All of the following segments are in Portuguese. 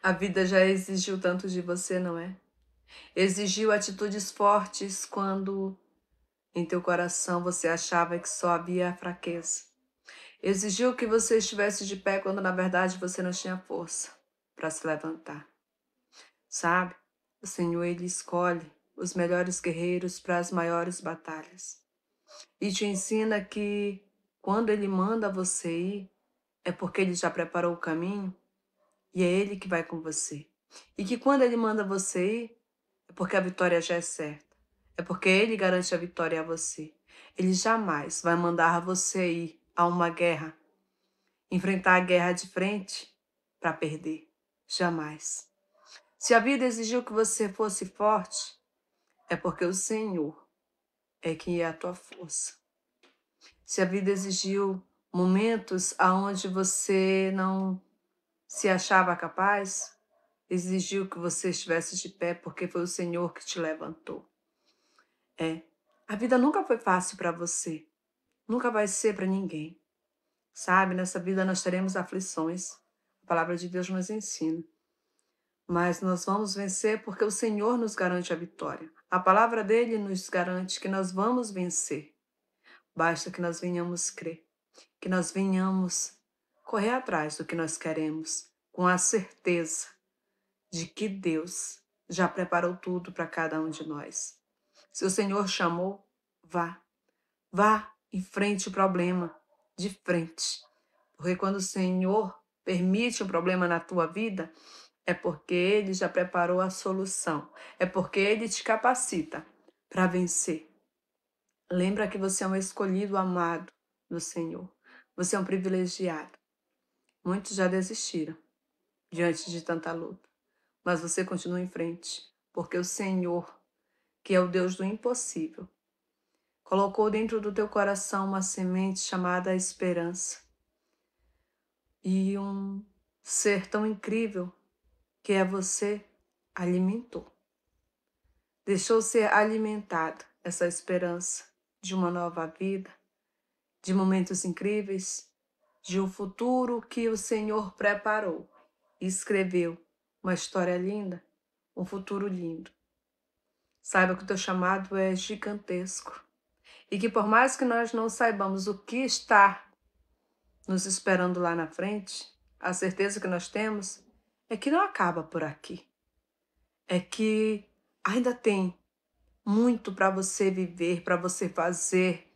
A vida já exigiu tanto de você, não é? Exigiu atitudes fortes quando em teu coração você achava que só havia fraqueza. Exigiu que você estivesse de pé quando na verdade você não tinha força para se levantar. Sabe? O Senhor ele escolhe os melhores guerreiros para as maiores batalhas. E te ensina que quando ele manda você ir, é porque ele já preparou o caminho e é Ele que vai com você. E que quando Ele manda você ir, é porque a vitória já é certa. É porque Ele garante a vitória a você. Ele jamais vai mandar você ir a uma guerra, enfrentar a guerra de frente para perder. Jamais. Se a vida exigiu que você fosse forte, é porque o Senhor é quem é a tua força. Se a vida exigiu momentos aonde você não se achava capaz, exigiu que você estivesse de pé porque foi o Senhor que te levantou. É, a vida nunca foi fácil para você, nunca vai ser para ninguém. Sabe, nessa vida nós teremos aflições, a palavra de Deus nos ensina. Mas nós vamos vencer porque o Senhor nos garante a vitória. A palavra dele nos garante que nós vamos vencer. Basta que nós venhamos crer, que nós venhamos correr atrás do que nós queremos, com a certeza de que Deus já preparou tudo para cada um de nós. Se o Senhor chamou, vá. Vá, enfrente o problema de frente. Porque quando o Senhor permite um problema na tua vida, é porque ele já preparou a solução, é porque ele te capacita para vencer. Lembra que você é um escolhido amado do Senhor. Você é um privilegiado. Muitos já desistiram diante de tanta luta, mas você continua em frente, porque o Senhor, que é o Deus do impossível, colocou dentro do teu coração uma semente chamada esperança e um ser tão incrível que é você alimentou. Deixou ser alimentada essa esperança de uma nova vida, de momentos incríveis, de um futuro que o Senhor preparou e escreveu uma história linda, um futuro lindo. Saiba que o teu chamado é gigantesco e que por mais que nós não saibamos o que está nos esperando lá na frente, a certeza que nós temos é que não acaba por aqui. É que ainda tem muito para você viver, para você fazer.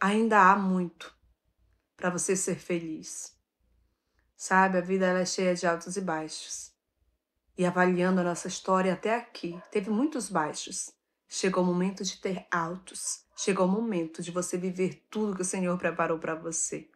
Ainda há muito para você ser feliz. Sabe, a vida ela é cheia de altos e baixos. E avaliando a nossa história até aqui, teve muitos baixos. Chegou o momento de ter altos. Chegou o momento de você viver tudo que o Senhor preparou para você.